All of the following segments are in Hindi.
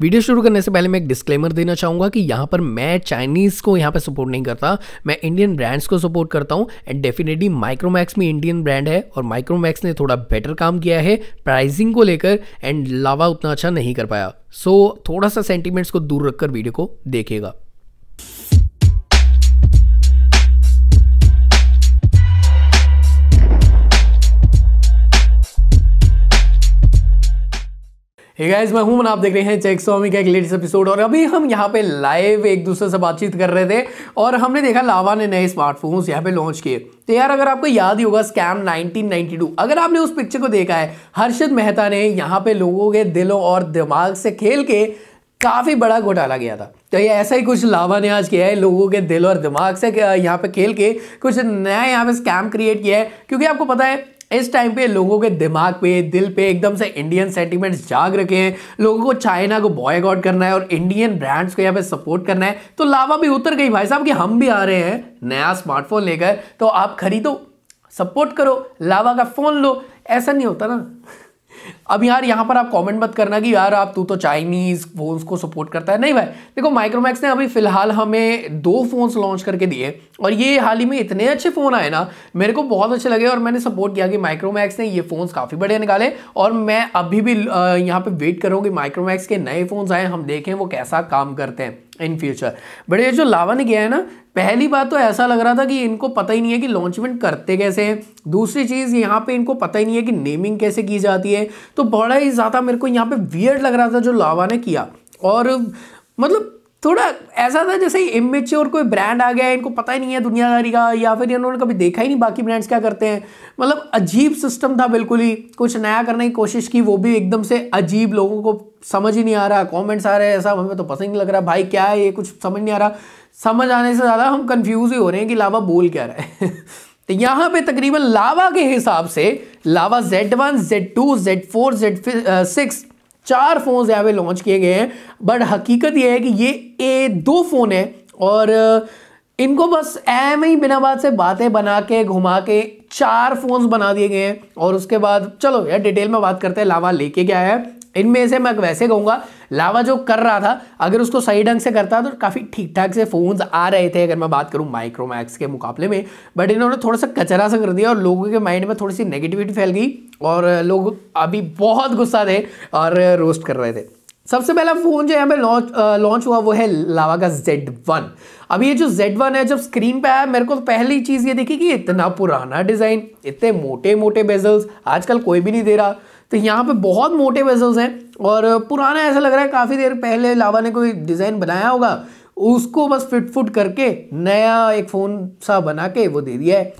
वीडियो शुरू करने से पहले मैं एक डिस्क्लेमर देना चाहूँगा कि यहाँ पर मैं चाइनीज़ को यहाँ पर सपोर्ट नहीं करता मैं इंडियन ब्रांड्स को सपोर्ट करता हूँ एंड डेफिनेटली माइक्रोमैक्स में इंडियन ब्रांड है और माइक्रोमैक्स ने थोड़ा बेटर काम किया है प्राइसिंग को लेकर एंड लावा उतना अच्छा नहीं कर पाया सो so, थोड़ा सा सेंटिमेंट्स को दूर रखकर वीडियो को देखेगा hey guys, मैं हूं आप देख रहे हैं चेक स्वामी का एक लेटेस्ट एपिसोड और अभी हम यहाँ पे लाइव एक दूसरे से बातचीत कर रहे थे और हमने देखा लावा ने नए स्मार्टफोन्स यहाँ पे लॉन्च किए तो यार अगर आपको याद ही होगा स्कैम 1992 अगर आपने उस पिक्चर को देखा है हर्षद मेहता ने यहाँ पे लोगों के दिलों और दिमाग से खेल के काफ़ी बड़ा घोटाला गया था तो ये ऐसा ही कुछ लावा ने आज किया है लोगों के दिल और दिमाग से यहाँ पे खेल के कुछ नया यहाँ पे स्कैम क्रिएट किया है क्योंकि आपको पता है इस टाइम पे लोगों के दिमाग पे दिल पे एकदम से इंडियन सेंटीमेंट्स जाग रखे हैं लोगों को चाइना को बॉयकॉट करना है और इंडियन ब्रांड्स को यहाँ पे सपोर्ट करना है तो लावा भी उतर गई भाई साहब कि हम भी आ रहे हैं नया स्मार्टफोन लेकर तो आप खरीदो सपोर्ट करो लावा का फ़ोन लो ऐसा नहीं होता ना अब यार यहाँ पर आप कमेंट मत करना कि यार आप तू तो चाइनीज़ फ़ोन्स को सपोर्ट करता है नहीं भाई देखो माइक्रोमैक्स ने अभी फ़िलहाल हमें दो फ़ोन्स लॉन्च करके दिए और ये हाल ही में इतने अच्छे फ़ोन आए ना मेरे को बहुत अच्छे लगे और मैंने सपोर्ट किया कि माइक्रोमैक्स ने ये फ़ोन्स काफ़ी बढ़िया निकाले और मैं अभी भी यहाँ पर वेट करूँ कि माइक्रोमैक्स के नए फ़ोन्स आए हम देखें वो कैसा काम करते हैं इन फ्यूचर बट ये जो लावन गया है ना पहली बात तो ऐसा लग रहा था कि इनको पता ही नहीं है कि लॉन्चमेंट करते कैसे हैं दूसरी चीज़ यहाँ पे इनको पता ही नहीं है कि नेमिंग कैसे की जाती है तो बड़ा ही ज़्यादा मेरे को यहाँ पे वियर्ड लग रहा था जो लावा ने किया और मतलब थोड़ा ऐसा था जैसे इमेच्योर कोई ब्रांड आ गया है इनको पता ही नहीं है दुनियादारी का या फिर इन्होंने कभी देखा ही नहीं बाकी ब्रांड्स क्या करते हैं मतलब अजीब सिस्टम था बिल्कुल ही कुछ नया करने की कोशिश की वो भी एकदम से अजीब लोगों को समझ ही नहीं आ रहा कमेंट्स आ रहे हैं ऐसा हमें तो पसंद नहीं लग रहा भाई क्या है ये कुछ समझ नहीं आ रहा समझ आने से ज़्यादा हम कन्फ्यूज़ ही हो रहे हैं कि लावा बोल क्या रहा है तो यहाँ पे तकरीबन लावा के हिसाब से Lava Z Z one two Z four Z six चार फ़ोन्स यहाँ पे लॉन्च किए गए हैं बट हकीकत यह है कि ये ए दो फ़ोन है और इनको बस एम ही बिना बात से बातें बना के घुमा के चार फ़ोन्स बना दिए गए हैं और उसके बाद चलो यार डिटेल में बात करते हैं लावा लेके क्या है इनमें से मैं वैसे कहूंगा लावा जो कर रहा था अगर उसको सही ढंग से करता तो काफ़ी ठीक ठाक से फ़ोन्स आ रहे थे अगर मैं बात करूं माइक्रोमैक्स के मुकाबले में बट इन्होंने थोड़ा सा कचरा सा कर दिया और लोगों के माइंड में थोड़ी सी नेगेटिविटी फैल गई और लोग अभी बहुत गुस्सा थे और रोस्ट कर रहे थे सबसे पहला फ़ोन जो यहाँ पे लॉन्च लॉन्च हुआ वो है लावा का Z1 अब ये जो Z1 है जब स्क्रीन पे आया मेरे को तो पहली चीज़ ये देखी कि इतना पुराना डिज़ाइन इतने मोटे मोटे बेजल्स आजकल कोई भी नहीं दे रहा तो यहाँ पे बहुत मोटे वेसल्स हैं और पुराना ऐसा लग रहा है काफ़ी देर पहले लावा ने कोई डिज़ाइन बनाया होगा उसको बस फिट फुट करके नया एक फ़ोन सा बना के वो दे दिया है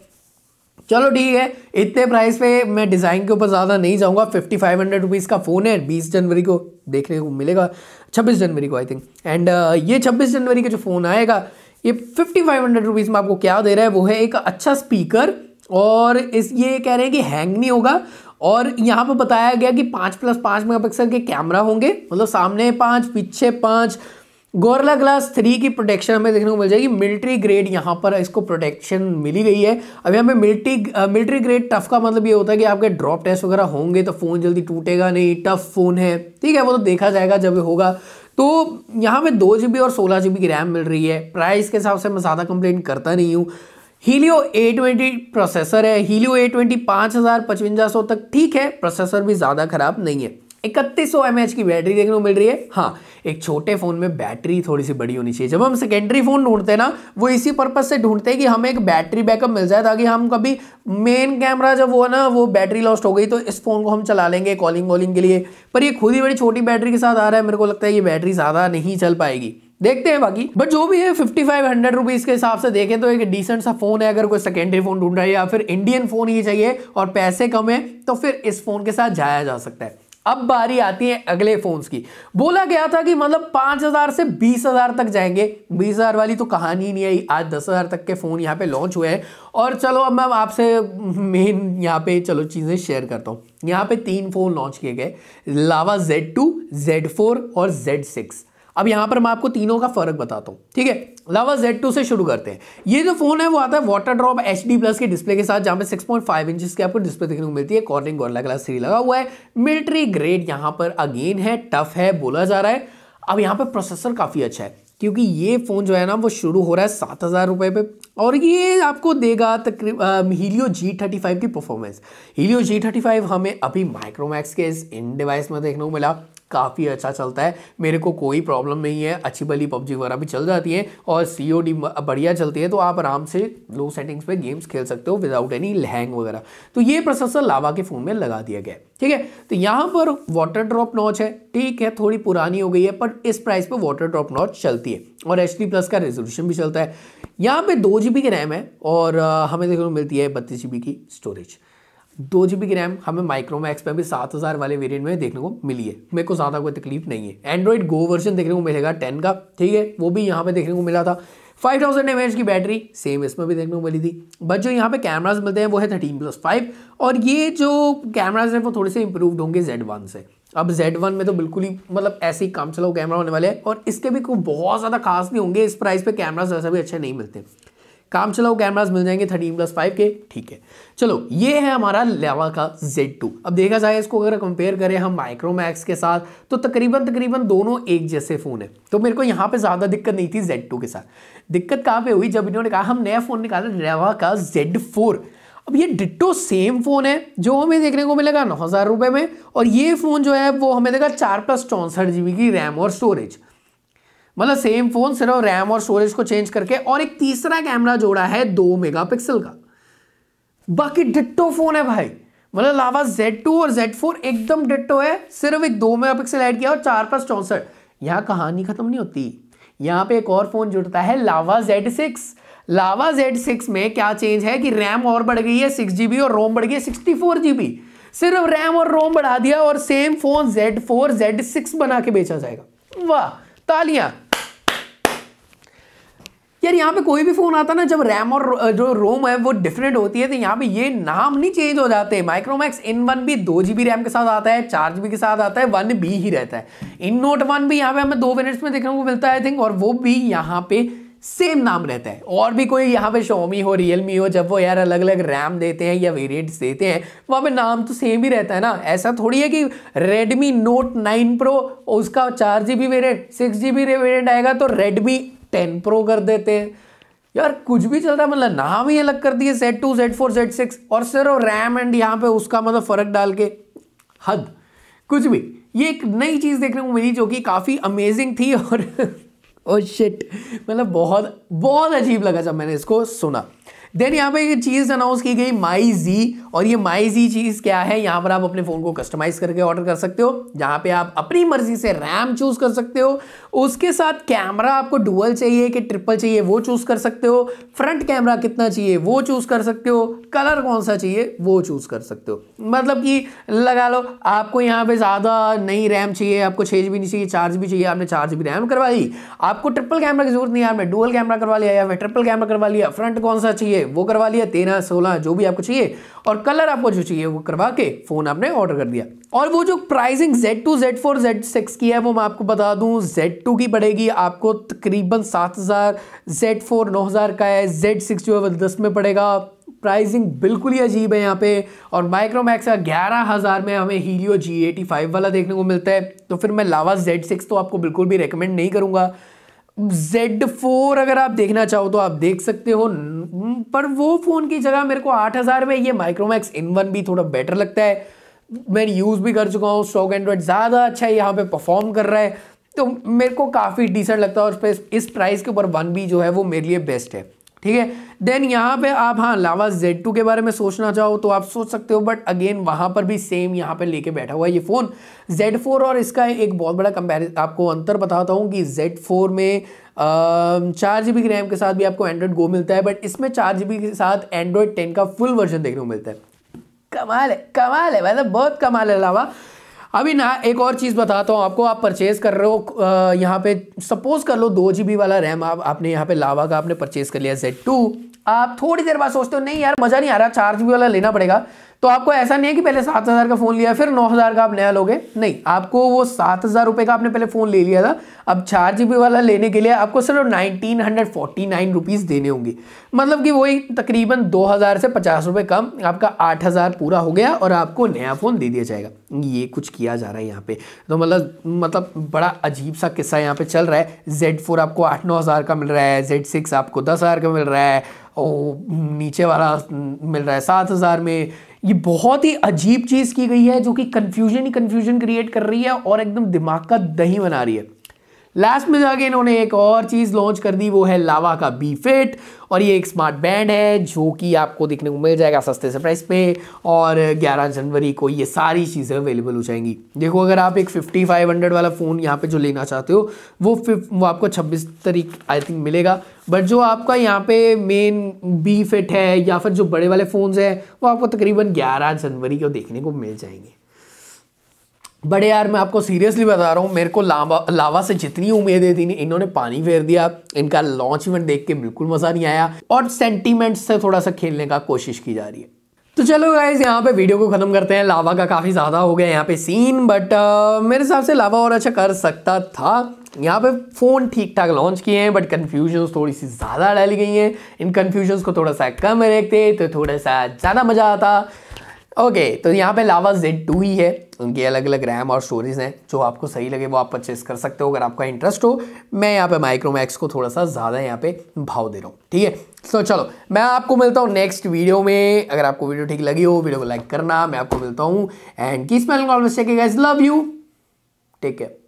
चलो ठीक है इतने प्राइस पे मैं डिज़ाइन के ऊपर ज़्यादा नहीं जाऊँगा फिफ्टी फाइव हंड्रेड रुपीज़ का फ़ोन है बीस जनवरी को देखने को मिलेगा छब्बीस जनवरी को आई थिंक एंड ये छब्बीस जनवरी का जो फ़ोन आएगा ये फिफ्टी फाइव हंड्रेड रुपीज़ में आपको क्या दे रहा है वो है एक अच्छा स्पीकर और इस ये कह रहे हैं कि हैंग नहीं होगा और यहाँ पर बताया गया कि पाँच प्लस पाँच मेगापिक्सल के कैमरा होंगे मतलब सामने पाँच पीछे पाँच गोरला ग्लास थ्री की प्रोटेक्शन हमें देखने को मिल जाएगी मिलिट्री ग्रेड यहाँ पर इसको प्रोटेक्शन मिली गई है अब यहाँ पे मिलिट्री मिलिट्री ग्रेड टफ का मतलब ये होता है कि आपके ड्रॉप टेस्ट वगैरह होंगे तो फ़ोन जल्दी टूटेगा नहीं टफ फ़ोन है ठीक है वो तो देखा जाएगा जब होगा तो यहाँ पे दो जी और सोलह जी की रैम मिल रही है प्राइस के हिसाब से मैं ज़्यादा कंप्लेंट करता नहीं हूँ हीलियो ए ट्वेंटी प्रोसेसर है हीलियो ए ट्वेंटी पाँच हज़ार पचवंजा सौ तक ठीक है प्रोसेसर भी ज़्यादा ख़राब नहीं है इकतीस सौ एम की बैटरी देखने को मिल रही है हाँ एक छोटे फ़ोन में बैटरी थोड़ी सी बड़ी होनी चाहिए जब हम सेकेंडरी फ़ोन ढूंढते हैं ना वो इसी पर्पज़ से ढूंढते हैं कि हमें एक बैटरी बैकअप मिल जाए ताकि हम कभी मेन कैमरा जब वो है ना वो बैटरी लॉस्ट हो गई तो इस फ़ोन को हम चला लेंगे कॉलिंग वॉलिंग के लिए पर ये खुद ही बड़ी छोटी बैटरी के साथ आ रहा है मेरे को लगता है ये बैटरी ज़्यादा नहीं चल पाएगी देखते हैं बाकी बट जो भी है फिफ्टी फाइव हंड्रेड रुपीज के हिसाब से देखें तो एक डिसेंट सा फोन है अगर कोई सेकेंडरी फोन ढूंढ रहा है या फिर इंडियन फोन ही चाहिए और पैसे कम है तो फिर इस फोन के साथ जाया जा सकता है अब बारी आती है अगले फोन्स की बोला गया था कि मतलब पांच हजार से बीस हजार तक जाएंगे बीस हजार वाली तो कहानी ही नहीं आई आज दस हजार तक के फोन यहाँ पे लॉन्च हुए हैं और चलो अब मैं आपसे मेन यहाँ पे चलो चीज़ें शेयर करता हूँ यहाँ पे तीन फ़ोन लॉन्च किए गए लावा Z2, Z4 और Z6 अब यहाँ पर मैं आपको तीनों का फर्क बताता हूँ ठीक है लावा जेड टू से शुरू करते हैं ये जो फोन है वो आता है water drop H D plus के डिस्प्ले के साथ जहाँ पे सिक्स पॉइंट फाइव इंच की आपको डिस्प्ले देखने को मिलती है कॉर्निंग गोरला क्लास थ्री लगा हुआ है मिलिट्री ग्रेड यहाँ पर अगेन है टफ है बोला जा रहा है अब यहाँ पर प्रोसेसर काफ़ी अच्छा है क्योंकि ये फ़ोन जो है ना वो शुरू हो रहा है सात हज़ार रुपये पे और ये आपको देगा तकरीबन हीलियो जी थर्टी फाइव की performance Helio G thirty five हमें अभी माइक्रोमैक्स के इस इन डिवाइस में देखने को मिला काफ़ी अच्छा चलता है मेरे को कोई प्रॉब्लम नहीं है अच्छी भली पबजी वगैरह भी चल जाती है और सी ओ डी बढ़िया चलती है तो आप आराम से लो सेटिंग्स पे गेम्स खेल सकते हो विदाउट एनी लहंग वगैरह तो ये प्रोसेसर लावा के फ़ोन में लगा दिया गया ठीक है तो यहाँ पर वाटर ड्रॉप नॉच है ठीक है थोड़ी पुरानी हो गई है पर इस प्राइस पर वाटर ड्रॉप नॉच चलती है और एच प्लस का रेजोल्यूशन भी चलता है यहाँ पर दो जी की रैम है और हमें देखने को मिलती है बत्तीस जी की स्टोरेज दो जी बी रैम हमें माइक्रोमैक्स पे भी सात हज़ार वाले वेरिएंट में देखने को मिली है मेरे को ज़्यादा कोई तकलीफ नहीं है एंड्रॉइड गो वर्जन देखने को मिलेगा टेन का ठीक है वो भी यहाँ पे देखने को मिला था फाइव थाउजेंड एम की बैटरी सेम इसमें भी देखने को मिली थी बट जो यहाँ पे कैमराज मिलते हैं वो है थर्टीन प्लस फाइव और ये जो कैमराज हैं वो थोड़े से इंप्रूवड होंगे जेड वन से अब जेड वन में तो बिल्कुल ही मतलब ऐसे ही काम चलाओ कैमरा होने वाले हैं और इसके भी कोई बहुत ज़्यादा खास नहीं होंगे इस प्राइस पे कैमराज वैसे भी अच्छे नहीं मिलते काम चलाओ कैमराज मिल जाएंगे थर्टीन प्लस फाइव के ठीक है चलो ये है हमारा लेवा का जेड टू अब देखा जाए इसको अगर कंपेयर करें हम माइक्रोमैक्स के साथ तो तकरीबन तकरीबन दोनों एक जैसे फ़ोन है तो मेरे को यहाँ पे ज़्यादा दिक्कत नहीं थी जेड टू के साथ दिक्कत कहाँ पे हुई जब इन्होंने कहा हम नया फ़ोन निकाला लेवा का जेड फोर अब ये डिट्टो सेम फ़ोन है जो हमें देखने को मिलेगा नौ हज़ार में और ये फ़ोन जो है वो हमें देगा चार प्लस चौंसठ जी बी की रैम और स्टोरेज मतलब सेम फोन सिर्फ रैम और स्टोरेज को चेंज करके और एक तीसरा कैमरा जोड़ा है दो मेगापिक्सल का बाकी डिट्टो फोन है भाई मतलब लावा Z2 और Z4 एकदम डिट्टो है सिर्फ एक दो मेगा पिक्सल ऐड किया और चार प्लस चौंसठ यहाँ कहानी खत्म नहीं होती यहाँ पे एक और फोन जुड़ता है लावा Z6 लावा Z6 में क्या चेंज है कि रैम और बढ़ गई है सिक्स जीबी और रोम बढ़ गई है सिक्सटी फोर जीबी सिर्फ रैम और रोम बढ़ा दिया और सेम फोन Z4 Z6 बना के बेचा जाएगा वाह तालियां यार यहाँ पे कोई भी फ़ोन आता ना जब रैम और जो रोम है वो डिफरेंट होती है तो यहाँ पे ये नाम नहीं चेंज हो जाते माइक्रोमैक्स इन वन भी दो जी रैम के साथ आता है चार जी के साथ आता है वन बी ही रहता है इन नोट वन भी यहाँ पे हमें दो मिनट्स में देखने को मिलता है आई थिंक और वो भी यहाँ पे सेम नाम रहता है और भी कोई यहाँ पे शोमी हो रियलमी हो जब वो यार अलग अलग रैम देते हैं या वेरियंट्स देते हैं वहाँ पे नाम तो सेम ही रहता है ना ऐसा थोड़ी है कि रेडमी नोट नाइन प्रो उसका चार G B variant six G B variant आएगा तो रेडमी टेन प्रो कर देते हैं यार कुछ भी चल रहा है मतलब नाम ही अलग कर दिए set two set four set six और सिर्फ रैम एंड यहाँ पे उसका मतलब फ़र्क डाल के हद कुछ भी ये एक नई चीज़ देखने को मिली जो कि काफ़ी अमेजिंग थी और ओ शिट मतलब बहुत बहुत अजीब लगा जब मैंने इसको सुना देन यहाँ पे एक चीज़ अनाउंस की गई माई जी और ये माई जी चीज़ क्या है यहाँ पर आप अपने फ़ोन को कस्टमाइज़ करके ऑर्डर कर सकते हो जहाँ पे आप अपनी मर्जी से रैम चूज़ कर सकते हो उसके साथ कैमरा आपको डुअल चाहिए कि ट्रिपल चाहिए वो चूज़ कर सकते हो फ्रंट कैमरा कितना चाहिए वो चूज़ कर सकते हो कलर कौन सा चाहिए वो चूज़ कर सकते हो मतलब कि लगा लो आपको यहाँ पर ज़्यादा नई रैम चाहिए आपको छः जी नहीं चाहिए चार जी चाहिए आपने चार जी रैम करवा ली आपको ट्रिपल कैमरा की जरूरत नहीं है आपने डुअल कैमरा करवा लिया या फिर ट्रिपल कैमरा करवा लिया फ्रंट कौन सा चाहिए वो करवा लिया तेरह सोलह जो भी आपको चाहिए और कलर आपको जो चाहिए वो करवा के फ़ोन आपने ऑर्डर कर दिया और वो जो प्राइसिंग Z2, Z4, Z6 की है वो मैं आपको बता दूं Z2 की पड़ेगी आपको तकरीबन सात हज़ार जेड फोर नौ हज़ार का है Z6 जो है वो दस में पड़ेगा प्राइसिंग बिल्कुल ही अजीब है यहाँ पे और माइक्रोमैक्स का ग्यारह हज़ार में हमें हीलियो G85 वाला देखने को मिलता है तो फिर मैं लावा Z6 तो आपको बिल्कुल भी रिकमेंड नहीं करूँगा Z4 अगर आप देखना चाहो तो आप देख सकते हो पर वो फ़ोन की जगह मेरे को 8000 में ये माइक्रोमैक्स इन वन भी थोड़ा बेटर लगता है मैं यूज़ भी कर चुका हूँ स्टॉक एंड्रॉयड ज़्यादा अच्छा यहाँ पे परफॉर्म कर रहा है तो मेरे को काफ़ी डिसेंट लगता है और इस प्राइस के ऊपर वन भी जो है वो मेरे लिए बेस्ट है ठीक है देन यहाँ पे आप हाँ लावा जेड टू के बारे में सोचना चाहो तो आप सोच सकते हो बट अगेन वहाँ पर भी सेम यहाँ पे लेके बैठा हुआ है ये फ़ोन जेड फोर और इसका एक बहुत बड़ा कंपेरिज आपको अंतर बताता हूँ कि जेड फोर में चार जी बी रैम के साथ भी आपको एंड्रॉयड गो मिलता है बट इसमें चार जी के साथ एंड्रॉयड टेन का फुल वर्जन देखने को मिलता है कमाल है कमाल है मतलब बहुत कमाल है लावा अभी ना एक और चीज़ बताता हूँ आपको आप परचेज़ कर रहे हो यहाँ पे सपोज़ कर लो दो जी वाला रैम आप आपने यहाँ पे लावा का आपने परचेज़ कर लिया जेड टू आप थोड़ी देर बाद सोचते हो नहीं यार मज़ा नहीं आ रहा चार जी वाला लेना पड़ेगा तो आपको ऐसा नहीं है कि पहले सात हज़ार का फ़ोन लिया फिर नौ हज़ार का आप नया लोगे नहीं आपको वो सात हज़ार रुपये का आपने पहले फ़ोन ले लिया था अब चार जी वाला लेने के लिए आपको सिर्फ nineteen hundred forty nine rupees देने होंगे मतलब कि वही तकरीबन दो हज़ार से पचास रुपये कम आपका आठ हज़ार पूरा हो गया और आपको नया फ़ोन दे दिया जाएगा ये कुछ किया जा रहा है यहाँ पे तो मतलब मतलब बड़ा अजीब सा किस्सा यहाँ पे चल रहा है जेड फोर आपको आठ नौ हज़ार का मिल रहा है जेड सिक्स आपको दस हज़ार का मिल रहा है और नीचे वाला मिल रहा है सात हज़ार में ये बहुत ही अजीब चीज़ की गई है जो कि कन्फ्यूजन ही कन्फ्यूजन क्रिएट कर रही है और एकदम दिमाग का दही बना रही है लास्ट में जाके इन्होंने एक और चीज़ लॉन्च कर दी वो है लावा का बी फिट और ये एक स्मार्ट बैंड है जो कि आपको देखने को मिल जाएगा सस्ते से प्राइस पे और 11 जनवरी को ये सारी चीज़ें अवेलेबल हो जाएंगी देखो अगर आप एक 5500 वाला फ़ोन यहाँ पे जो लेना चाहते हो वो फिफ वो आपको 26 तारीख आई थिंक मिलेगा बट जो आपका यहाँ पे मेन बी फिट है या फिर जो बड़े वाले फोन हैं वो आपको तकरीबन ग्यारह जनवरी को देखने को मिल जाएंगे बड़े यार मैं आपको सीरियसली बता रहा हूँ मेरे को लावा लावा से जितनी उम्मीदें थी इन्होंने पानी फेर दिया इनका लॉन्च इवेंट देख के बिल्कुल मज़ा नहीं आया और सेंटीमेंट से थोड़ा सा खेलने का कोशिश की जा रही है तो चलो गाइज यहाँ पे वीडियो को ख़त्म करते हैं लावा का काफ़ी ज़्यादा हो गया यहाँ पे सीन बट आ, मेरे हिसाब से लावा और अच्छा कर सकता था यहाँ पे फ़ोन ठीक ठाक लॉन्च किए हैं बट कन्फ्यूजन्स थोड़ी सी ज़्यादा डाली गई हैं इन कन्फ्यूजन्स को थोड़ा सा कम रखते तो थोड़ा सा ज़्यादा मज़ा आता ओके okay, तो यहाँ पे लावा जेड टू ही है उनकी अलग अलग रैम और स्टोरेज हैं जो आपको सही लगे वो आप परचेस कर सकते हो अगर आपका इंटरेस्ट हो मैं यहाँ पे माइक्रोमैक्स को थोड़ा सा ज़्यादा यहाँ पे भाव दे रहा हूँ ठीक है सो चलो मैं आपको मिलता हूँ नेक्स्ट वीडियो में अगर आपको वीडियो ठीक लगी हो वीडियो को लाइक करना मैं आपको मिलता हूँ एंड किस मैल always love you take care